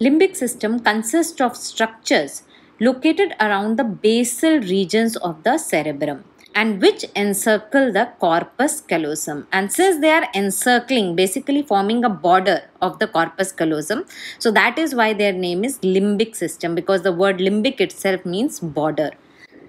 Limbic system consists of structures located around the basal regions of the cerebrum and which encircle the corpus callosum and since they are encircling basically forming a border of the corpus callosum so that is why their name is limbic system because the word limbic itself means border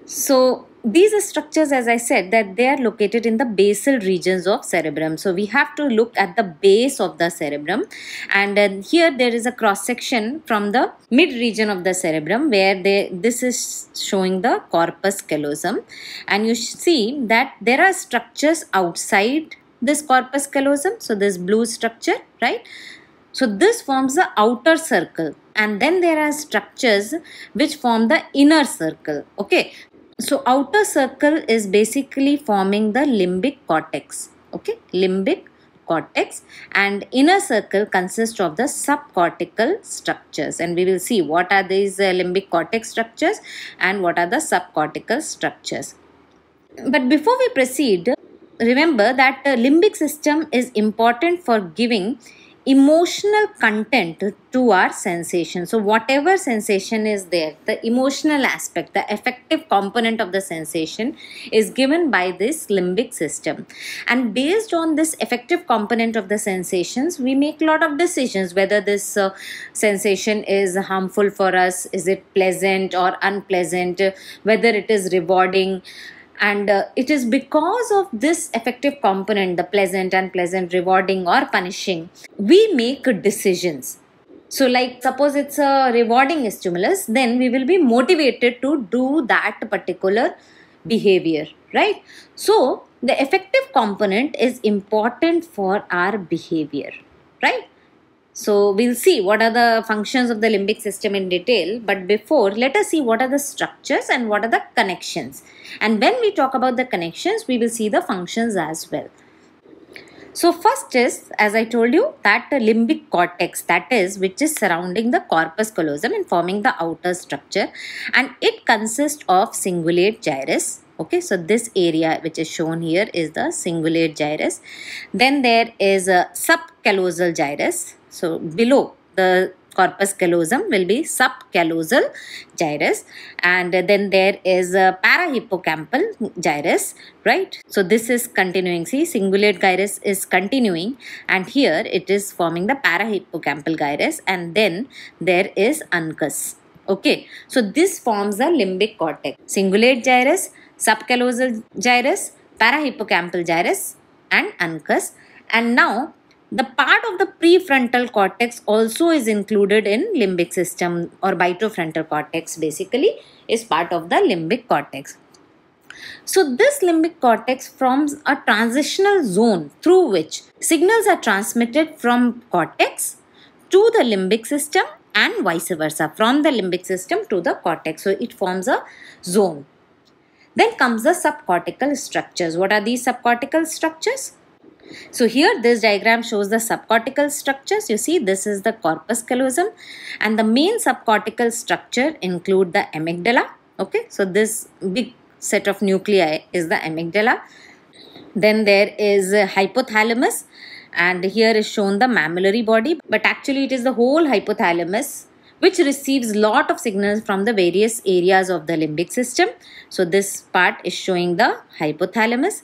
so these structures as i said that they are located in the basal regions of cerebrum so we have to look at the base of the cerebrum and here there is a cross section from the mid region of the cerebrum where they this is showing the corpus callosum and you see that there are structures outside this corpus callosum so this blue structure right so this forms the outer circle and then there are structures which form the inner circle okay so outer circle is basically forming the limbic cortex okay limbic cortex and inner circle consists of the subcortical structures and we will see what are these uh, limbic cortex structures and what are the subcortical structures but before we proceed remember that the uh, limbic system is important for giving emotional content to our sensation. So, whatever sensation is there, the emotional aspect, the affective component of the sensation is given by this limbic system. And based on this affective component of the sensations, we make a lot of decisions whether this uh, sensation is harmful for us, is it pleasant or unpleasant, whether it is rewarding and uh, it is because of this effective component the pleasant and pleasant rewarding or punishing we make decisions so like suppose it's a rewarding stimulus then we will be motivated to do that particular behavior right so the effective component is important for our behavior right so we'll see what are the functions of the limbic system in detail. But before, let us see what are the structures and what are the connections. And when we talk about the connections, we will see the functions as well. So first is, as I told you, that limbic cortex, that is, which is surrounding the corpus callosum and forming the outer structure. And it consists of cingulate gyrus. Okay, so this area which is shown here is the cingulate gyrus. Then there is a subcallosal gyrus so below the corpus callosum will be subcallosal gyrus and then there is a parahippocampal gyrus right so this is continuing see cingulate gyrus is continuing and here it is forming the parahippocampal gyrus and then there is uncus okay so this forms the limbic cortex cingulate gyrus subcallosal gyrus parahippocampal gyrus and uncus and now the part of the prefrontal cortex also is included in limbic system or bitofrontal cortex basically is part of the limbic cortex. So this limbic cortex forms a transitional zone through which signals are transmitted from cortex to the limbic system and vice versa from the limbic system to the cortex. So it forms a zone. Then comes the subcortical structures. What are these subcortical structures? So here this diagram shows the subcortical structures. You see this is the corpus callosum and the main subcortical structure include the amygdala. Okay, so this big set of nuclei is the amygdala. Then there is hypothalamus and here is shown the mammillary body but actually it is the whole hypothalamus which receives lot of signals from the various areas of the limbic system. So this part is showing the hypothalamus.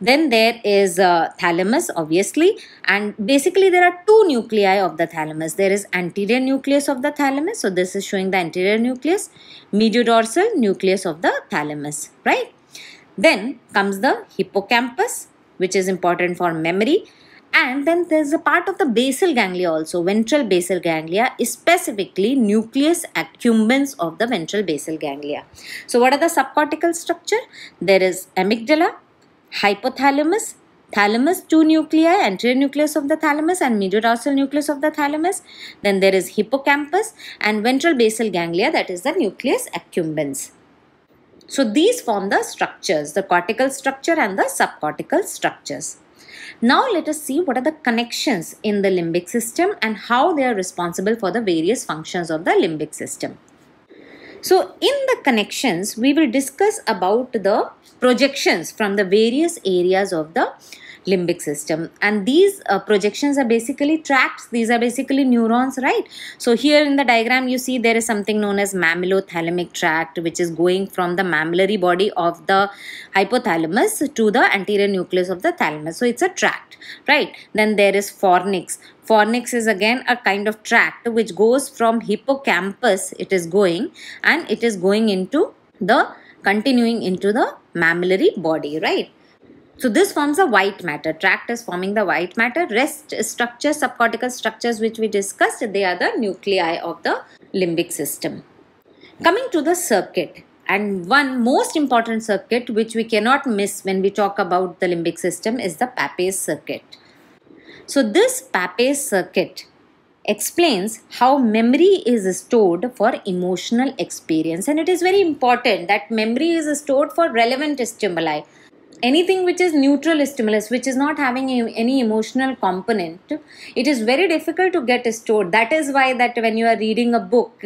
Then there is uh, thalamus obviously and basically there are two nuclei of the thalamus. There is anterior nucleus of the thalamus. So this is showing the anterior nucleus, mediodorsal nucleus of the thalamus, right? Then comes the hippocampus which is important for memory and then there's a part of the basal ganglia also, ventral basal ganglia, specifically nucleus accumbens of the ventral basal ganglia. So what are the subcortical structure? There is amygdala, hypothalamus, thalamus, two nuclei, anterior nucleus of the thalamus and mediodorsal nucleus of the thalamus. Then there is hippocampus and ventral basal ganglia, that is the nucleus accumbens. So these form the structures, the cortical structure and the subcortical structures. Now let us see what are the connections in the limbic system and how they are responsible for the various functions of the limbic system. So in the connections, we will discuss about the projections from the various areas of the limbic system and these uh, projections are basically tracts these are basically neurons right so here in the diagram you see there is something known as mammilothalamic tract which is going from the mammillary body of the hypothalamus to the anterior nucleus of the thalamus so it's a tract right then there is fornix fornix is again a kind of tract which goes from hippocampus it is going and it is going into the continuing into the mammillary body right so this forms a white matter. Tract is forming the white matter. Rest structures, subcortical structures which we discussed, they are the nuclei of the limbic system. Coming to the circuit and one most important circuit which we cannot miss when we talk about the limbic system is the Pappé's circuit. So this Pappé's circuit explains how memory is stored for emotional experience and it is very important that memory is stored for relevant stimuli anything which is neutral stimulus which is not having any emotional component it is very difficult to get stored that is why that when you are reading a book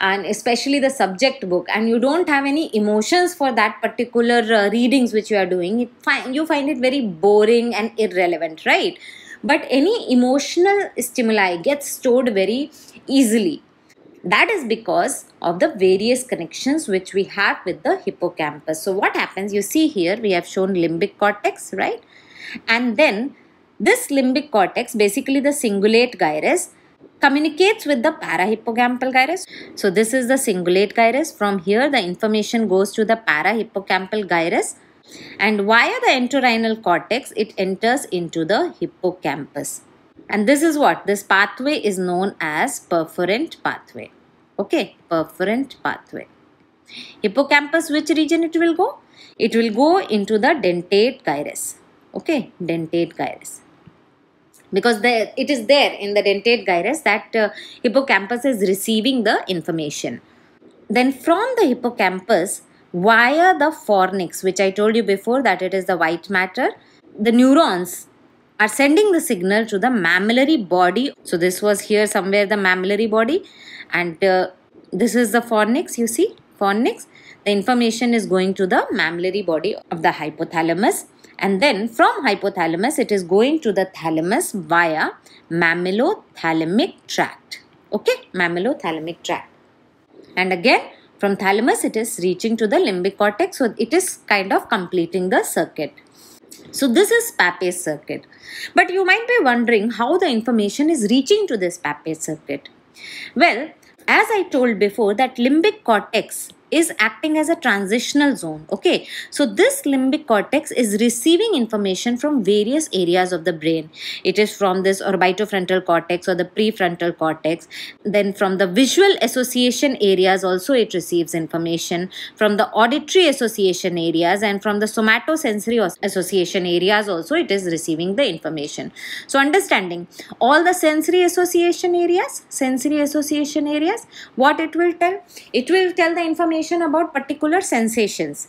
and especially the subject book and you don't have any emotions for that particular uh, readings which you are doing find, you find it very boring and irrelevant right but any emotional stimuli gets stored very easily that is because of the various connections which we have with the hippocampus. So what happens, you see here, we have shown limbic cortex, right? And then this limbic cortex, basically the cingulate gyrus, communicates with the parahippocampal gyrus. So this is the cingulate gyrus. From here, the information goes to the parahippocampal gyrus. And via the entorhinal cortex, it enters into the hippocampus. And this is what? This pathway is known as perforant pathway. Okay, perforant pathway. Hippocampus, which region it will go? It will go into the dentate gyrus. Okay, dentate gyrus. Because it is there in the dentate gyrus that uh, hippocampus is receiving the information. Then from the hippocampus, via the fornix, which I told you before that it is the white matter, the neurons are sending the signal to the mammillary body. So this was here somewhere the mammillary body and uh, this is the fornix you see fornix the information is going to the mammillary body of the hypothalamus and then from hypothalamus it is going to the thalamus via mammillothalamic tract okay mammillothalamic tract and again from thalamus it is reaching to the limbic cortex so it is kind of completing the circuit so this is papay circuit. But you might be wondering how the information is reaching to this papay circuit. Well, as I told before that limbic cortex is acting as a transitional zone okay so this limbic cortex is receiving information from various areas of the brain it is from this orbitofrontal cortex or the prefrontal cortex then from the visual association areas also it receives information from the auditory association areas and from the somatosensory association areas also it is receiving the information so understanding all the sensory association areas sensory association areas what it will tell it will tell the information information about particular sensations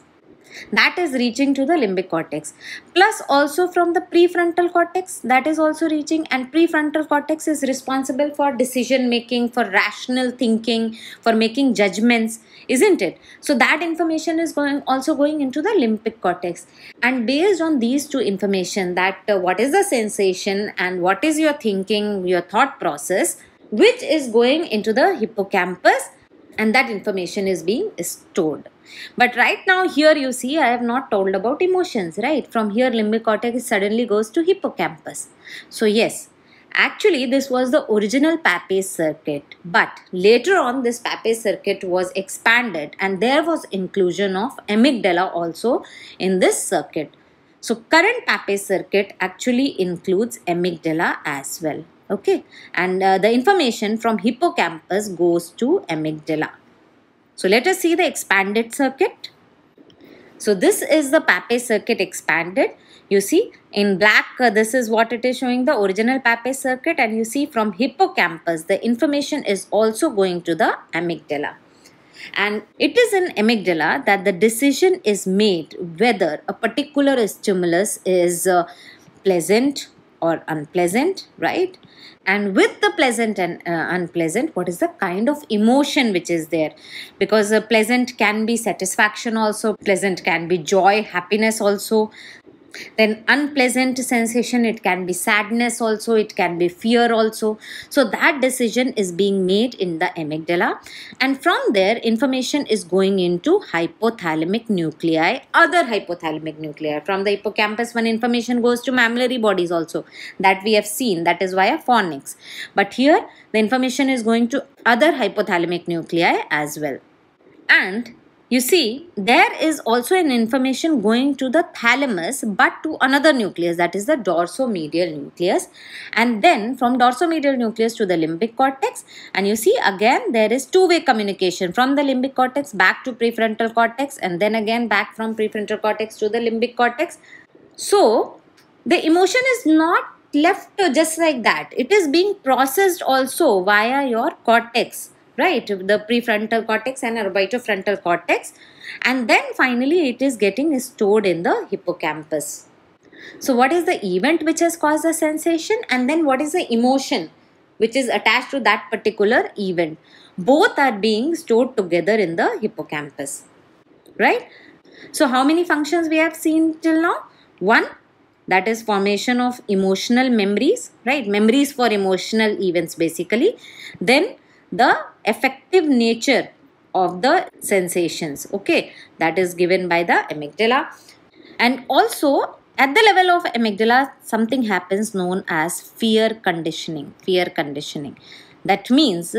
that is reaching to the limbic cortex plus also from the prefrontal cortex that is also reaching and prefrontal cortex is responsible for decision making for rational thinking for making judgments isn't it so that information is going also going into the limbic cortex and based on these two information that uh, what is the sensation and what is your thinking your thought process which is going into the hippocampus and that information is being stored. But right now here you see I have not told about emotions, right? From here limbic cortex suddenly goes to hippocampus. So yes, actually this was the original Pape circuit. But later on this Pape circuit was expanded and there was inclusion of amygdala also in this circuit. So current Pape circuit actually includes amygdala as well okay and uh, the information from hippocampus goes to amygdala so let us see the expanded circuit so this is the papay circuit expanded you see in black uh, this is what it is showing the original papay circuit and you see from hippocampus the information is also going to the amygdala and it is in amygdala that the decision is made whether a particular stimulus is uh, pleasant or unpleasant, right? And with the pleasant and uh, unpleasant, what is the kind of emotion which is there? Because a pleasant can be satisfaction also, pleasant can be joy, happiness also then unpleasant sensation it can be sadness also it can be fear also so that decision is being made in the amygdala and from there information is going into hypothalamic nuclei other hypothalamic nuclei from the hippocampus when information goes to mammillary bodies also that we have seen that is via phonics but here the information is going to other hypothalamic nuclei as well and you see, there is also an information going to the thalamus but to another nucleus that is the dorsomedial nucleus and then from dorsomedial nucleus to the limbic cortex and you see again there is two-way communication from the limbic cortex back to prefrontal cortex and then again back from prefrontal cortex to the limbic cortex. So, the emotion is not left just like that. It is being processed also via your cortex right? The prefrontal cortex and orbitofrontal cortex. And then finally it is getting stored in the hippocampus. So what is the event which has caused the sensation and then what is the emotion which is attached to that particular event. Both are being stored together in the hippocampus, right? So how many functions we have seen till now? One, that is formation of emotional memories, right? Memories for emotional events basically. Then the effective nature of the sensations okay that is given by the amygdala and also at the level of amygdala something happens known as fear conditioning fear conditioning that means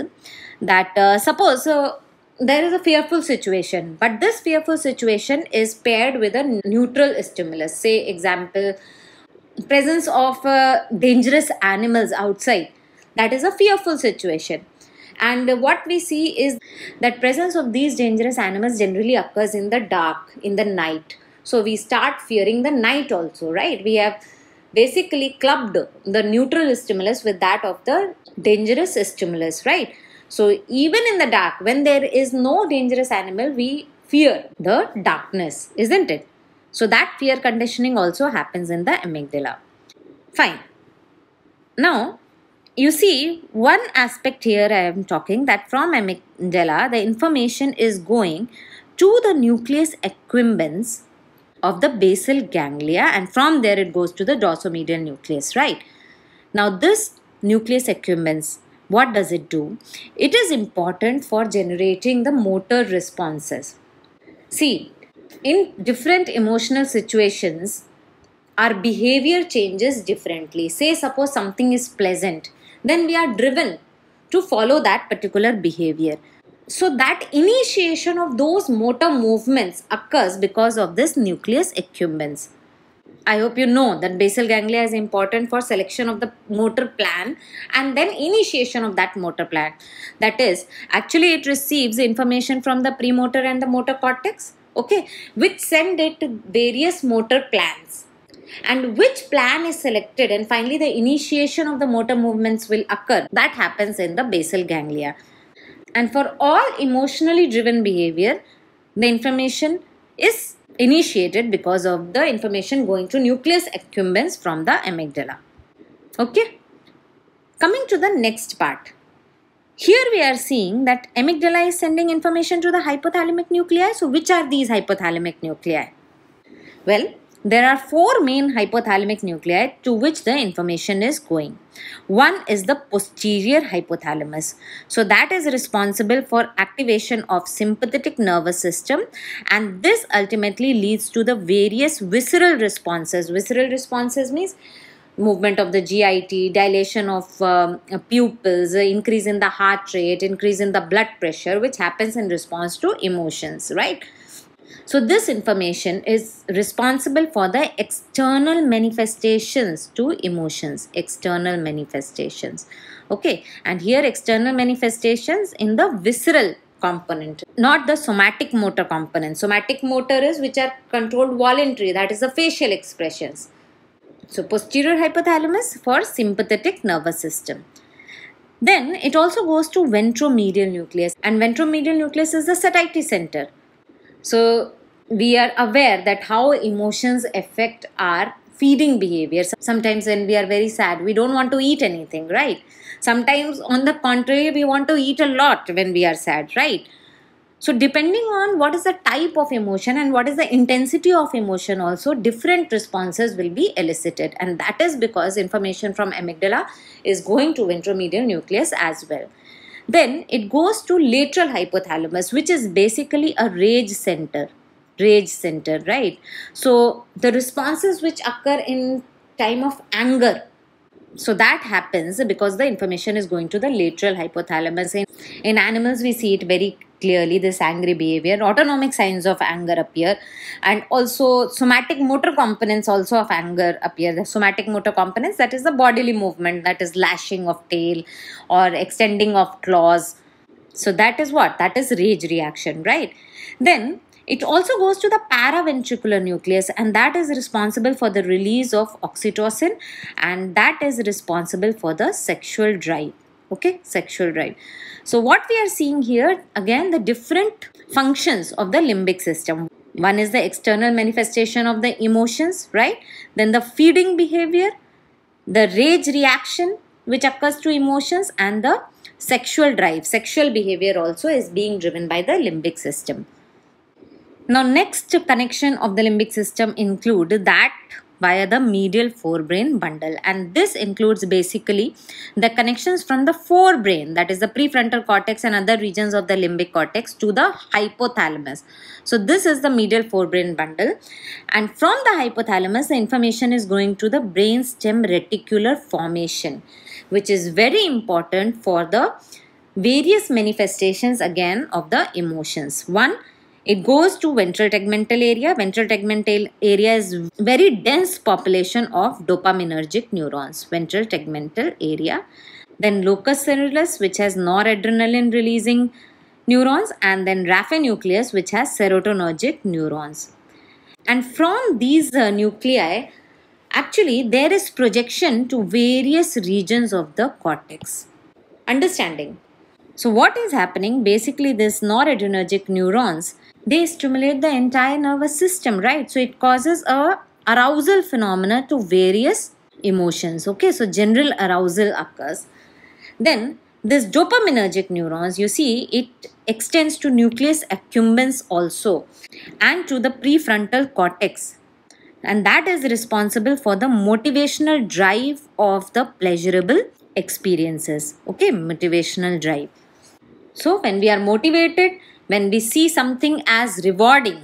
that uh, suppose uh, there is a fearful situation but this fearful situation is paired with a neutral stimulus say example presence of uh, dangerous animals outside that is a fearful situation and what we see is that presence of these dangerous animals generally occurs in the dark in the night so we start fearing the night also right we have basically clubbed the neutral stimulus with that of the dangerous stimulus right so even in the dark when there is no dangerous animal we fear the darkness isn't it so that fear conditioning also happens in the amygdala fine now you see, one aspect here I am talking that from amygdala, the information is going to the nucleus accumbens of the basal ganglia and from there it goes to the dorsomedial nucleus, right? Now this nucleus accumbens, what does it do? It is important for generating the motor responses. See, in different emotional situations, our behavior changes differently. Say suppose something is pleasant then we are driven to follow that particular behavior. So, that initiation of those motor movements occurs because of this nucleus accumbens. I hope you know that basal ganglia is important for selection of the motor plan and then initiation of that motor plan. That is, actually, it receives information from the premotor and the motor cortex, okay, which send it to various motor plans and which plan is selected and finally the initiation of the motor movements will occur. That happens in the basal ganglia. And for all emotionally driven behavior, the information is initiated because of the information going to nucleus accumbens from the amygdala. Okay. Coming to the next part. Here we are seeing that amygdala is sending information to the hypothalamic nuclei. So which are these hypothalamic nuclei? Well, there are four main hypothalamic nuclei to which the information is going. One is the posterior hypothalamus. So that is responsible for activation of sympathetic nervous system and this ultimately leads to the various visceral responses. Visceral responses means movement of the GIT, dilation of um, pupils, increase in the heart rate, increase in the blood pressure which happens in response to emotions, right? So this information is responsible for the external manifestations to emotions, external manifestations. Okay, and here external manifestations in the visceral component not the somatic motor component somatic motor is which are controlled voluntary that is the facial expressions so posterior hypothalamus for sympathetic nervous system then it also goes to ventromedial nucleus and ventromedial nucleus is the satiety center so we are aware that how emotions affect our feeding behavior. Sometimes when we are very sad, we don't want to eat anything, right? Sometimes, on the contrary, we want to eat a lot when we are sad, right? So, depending on what is the type of emotion and what is the intensity of emotion, also different responses will be elicited. And that is because information from amygdala is going to ventromedial nucleus as well. Then it goes to lateral hypothalamus, which is basically a rage center. Rage center, right? So the responses which occur in time of anger so that happens because the information is going to the lateral hypothalamus in, in animals we see it very clearly this angry behavior autonomic signs of anger appear and also somatic motor components also of anger appear the somatic motor components that is the bodily movement that is lashing of tail or extending of claws so that is what that is rage reaction right then it also goes to the paraventricular nucleus and that is responsible for the release of oxytocin and that is responsible for the sexual drive. Okay, sexual drive. So what we are seeing here, again, the different functions of the limbic system. One is the external manifestation of the emotions, right? Then the feeding behavior, the rage reaction which occurs to emotions and the sexual drive, sexual behavior also is being driven by the limbic system. Now, next connection of the limbic system include that via the medial forebrain bundle and this includes basically the connections from the forebrain that is the prefrontal cortex and other regions of the limbic cortex to the hypothalamus so this is the medial forebrain bundle and from the hypothalamus the information is going to the brain stem reticular formation which is very important for the various manifestations again of the emotions one it goes to ventral tegmental area. Ventral tegmental area is very dense population of dopaminergic neurons. Ventral tegmental area. Then locus coelus, which has noradrenaline releasing neurons and then nucleus, which has serotonergic neurons. And from these uh, nuclei, actually there is projection to various regions of the cortex. Understanding. So what is happening? Basically, these noradrenergic neurons they stimulate the entire nervous system, right? So it causes a arousal phenomena to various emotions. Okay, so general arousal occurs. Then this dopaminergic neurons, you see, it extends to nucleus accumbens also and to the prefrontal cortex. And that is responsible for the motivational drive of the pleasurable experiences. Okay, motivational drive. So when we are motivated, when we see something as rewarding,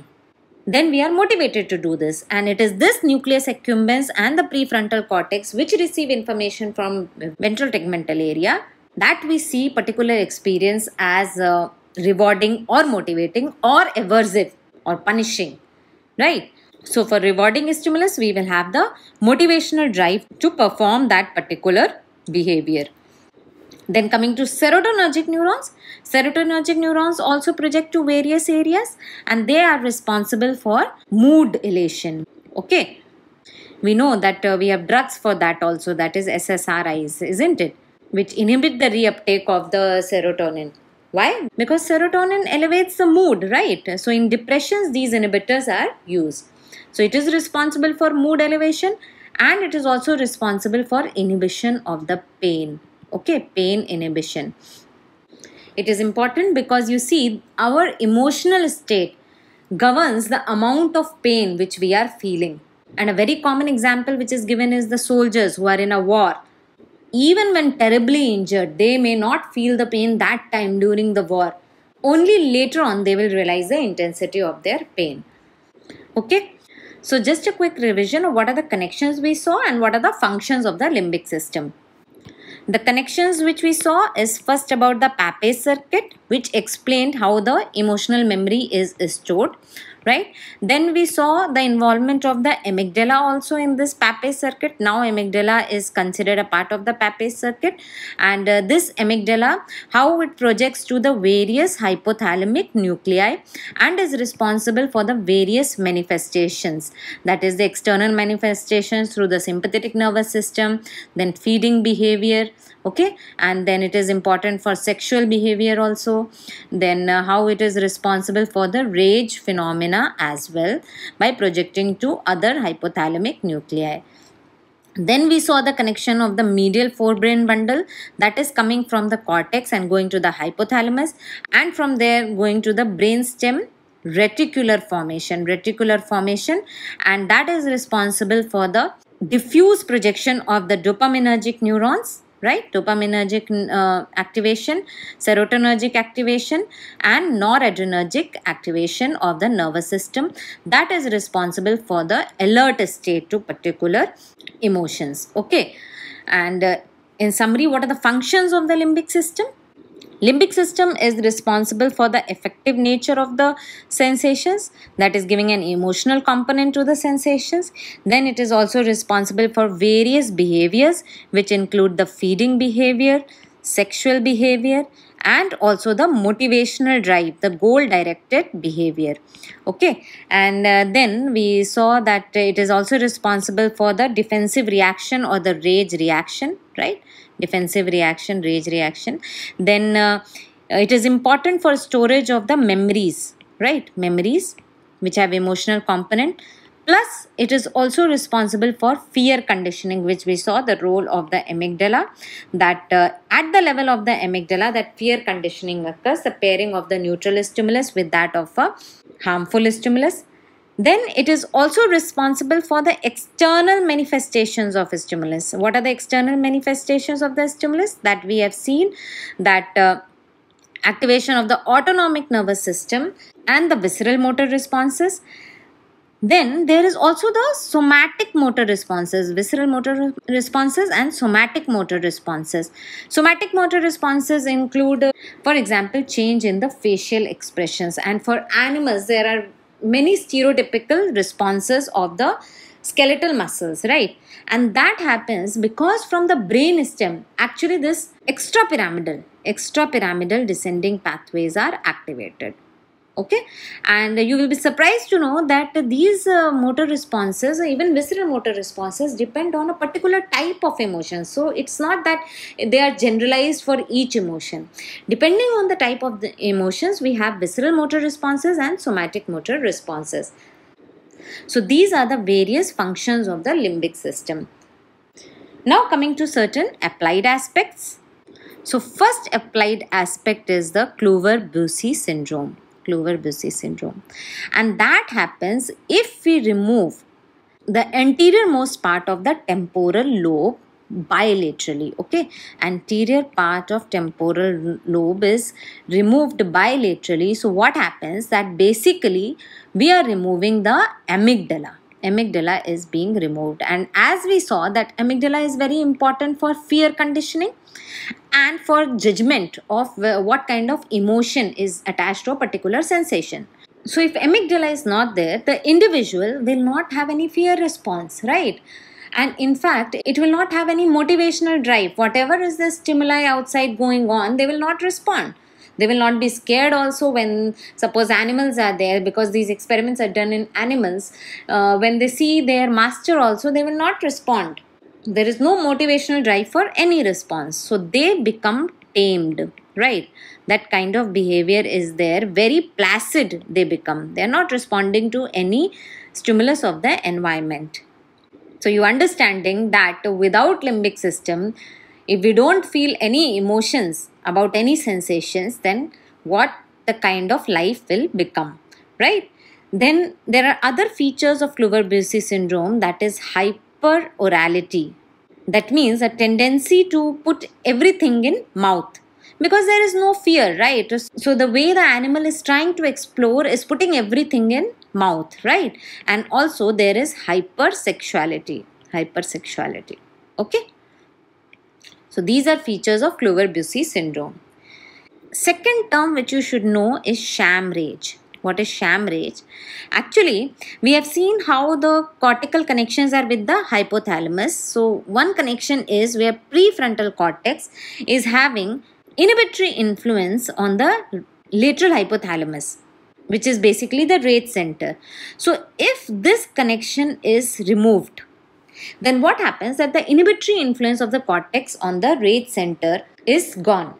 then we are motivated to do this. And it is this nucleus accumbens and the prefrontal cortex which receive information from ventral tegmental area that we see particular experience as uh, rewarding or motivating or aversive or punishing, right? So for rewarding stimulus, we will have the motivational drive to perform that particular behavior. Then coming to serotonergic neurons, serotonergic neurons also project to various areas and they are responsible for mood elation. Okay. We know that uh, we have drugs for that also that is SSRIs isn't it which inhibit the reuptake of the serotonin. Why? Because serotonin elevates the mood right. So in depressions these inhibitors are used. So it is responsible for mood elevation and it is also responsible for inhibition of the pain okay pain inhibition it is important because you see our emotional state governs the amount of pain which we are feeling and a very common example which is given is the soldiers who are in a war even when terribly injured they may not feel the pain that time during the war only later on they will realize the intensity of their pain okay so just a quick revision of what are the connections we saw and what are the functions of the limbic system the connections which we saw is first about the Pape circuit which explained how the emotional memory is stored right then we saw the involvement of the amygdala also in this papa's circuit now amygdala is considered a part of the papa's circuit and uh, this amygdala how it projects to the various hypothalamic nuclei and is responsible for the various manifestations that is the external manifestations through the sympathetic nervous system then feeding behavior okay and then it is important for sexual behavior also then uh, how it is responsible for the rage phenomena retina as well by projecting to other hypothalamic nuclei. Then we saw the connection of the medial forebrain bundle that is coming from the cortex and going to the hypothalamus and from there going to the brainstem reticular formation, reticular formation and that is responsible for the diffuse projection of the dopaminergic neurons right dopaminergic uh, activation serotonergic activation and noradrenergic activation of the nervous system that is responsible for the alert state to particular emotions okay and uh, in summary what are the functions of the limbic system Limbic system is responsible for the affective nature of the sensations that is giving an emotional component to the sensations. Then it is also responsible for various behaviors which include the feeding behavior, sexual behavior and also the motivational drive, the goal directed behavior. Okay, and uh, then we saw that it is also responsible for the defensive reaction or the rage reaction, right? Defensive reaction, rage reaction. Then uh, it is important for storage of the memories, right? Memories which have emotional component Plus, it is also responsible for fear conditioning, which we saw the role of the amygdala. That uh, at the level of the amygdala, that fear conditioning occurs, the pairing of the neutral stimulus with that of a harmful stimulus. Then it is also responsible for the external manifestations of stimulus. What are the external manifestations of the stimulus that we have seen? That uh, activation of the autonomic nervous system and the visceral motor responses then there is also the somatic motor responses, visceral motor responses and somatic motor responses. Somatic motor responses include, for example, change in the facial expressions. And for animals, there are many stereotypical responses of the skeletal muscles, right? And that happens because from the brain stem, actually this extrapyramidal, extrapyramidal descending pathways are activated okay and you will be surprised to know that these uh, motor responses even visceral motor responses depend on a particular type of emotion so it's not that they are generalized for each emotion depending on the type of the emotions we have visceral motor responses and somatic motor responses so these are the various functions of the limbic system now coming to certain applied aspects so first applied aspect is the Clover-Bucy syndrome. Clover-Bucy syndrome. And that happens if we remove the anterior most part of the temporal lobe bilaterally okay anterior part of temporal lobe is removed bilaterally so what happens that basically we are removing the amygdala amygdala is being removed and as we saw that amygdala is very important for fear conditioning and for judgment of uh, what kind of emotion is attached to a particular sensation so if amygdala is not there the individual will not have any fear response right and in fact it will not have any motivational drive whatever is the stimuli outside going on they will not respond they will not be scared also when suppose animals are there because these experiments are done in animals uh, when they see their master also they will not respond there is no motivational drive for any response so they become tamed right that kind of behavior is there very placid they become they are not responding to any stimulus of the environment so you understanding that without limbic system if we don't feel any emotions about any sensations, then what the kind of life will become, right? Then there are other features of Kluver-Bucy syndrome that is hyper orality. That means a tendency to put everything in mouth because there is no fear, right? So the way the animal is trying to explore is putting everything in mouth, right? And also there is hypersexuality, hypersexuality, okay? So these are features of Clover-Bucy syndrome. Second term which you should know is sham rage. What is sham rage? Actually, we have seen how the cortical connections are with the hypothalamus. So one connection is where prefrontal cortex is having inhibitory influence on the lateral hypothalamus which is basically the rate center. So if this connection is removed, then what happens that the inhibitory influence of the cortex on the rage center is gone.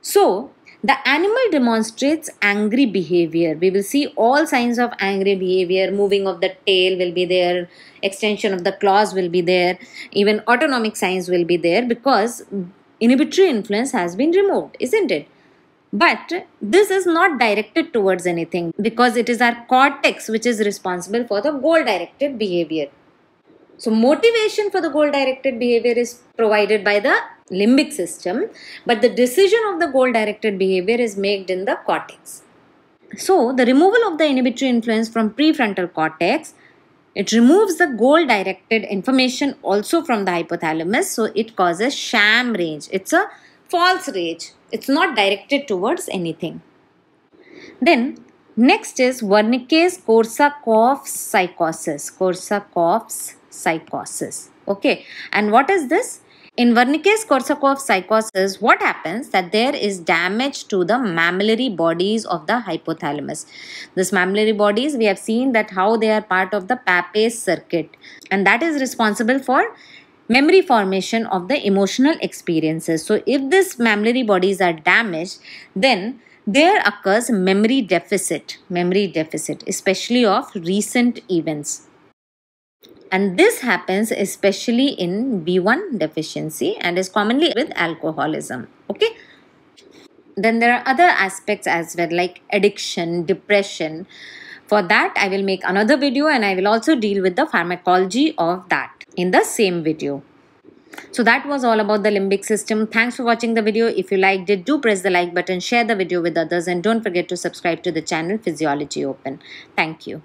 So the animal demonstrates angry behavior. We will see all signs of angry behavior. Moving of the tail will be there. Extension of the claws will be there. Even autonomic signs will be there because inhibitory influence has been removed, isn't it? But this is not directed towards anything because it is our cortex which is responsible for the goal directed behavior. So, motivation for the goal directed behavior is provided by the limbic system, but the decision of the goal directed behavior is made in the cortex. So, the removal of the inhibitory influence from prefrontal cortex it removes the goal directed information also from the hypothalamus, so it causes sham rage. It's a false rage, it's not directed towards anything. Then, next is Wernicke's Korsakoff psychosis. Korsakoff's psychosis. Okay, and what is this? In Wernicke-Korsakoff psychosis, what happens that there is damage to the mammillary bodies of the hypothalamus. This mammillary bodies, we have seen that how they are part of the papae circuit and that is responsible for memory formation of the emotional experiences. So if these mammillary bodies are damaged, then there occurs memory deficit, memory deficit, especially of recent events and this happens especially in B1 deficiency and is commonly with alcoholism. Okay. Then there are other aspects as well like addiction, depression. For that, I will make another video and I will also deal with the pharmacology of that in the same video. So that was all about the limbic system. Thanks for watching the video. If you liked it, do press the like button, share the video with others and don't forget to subscribe to the channel Physiology Open. Thank you.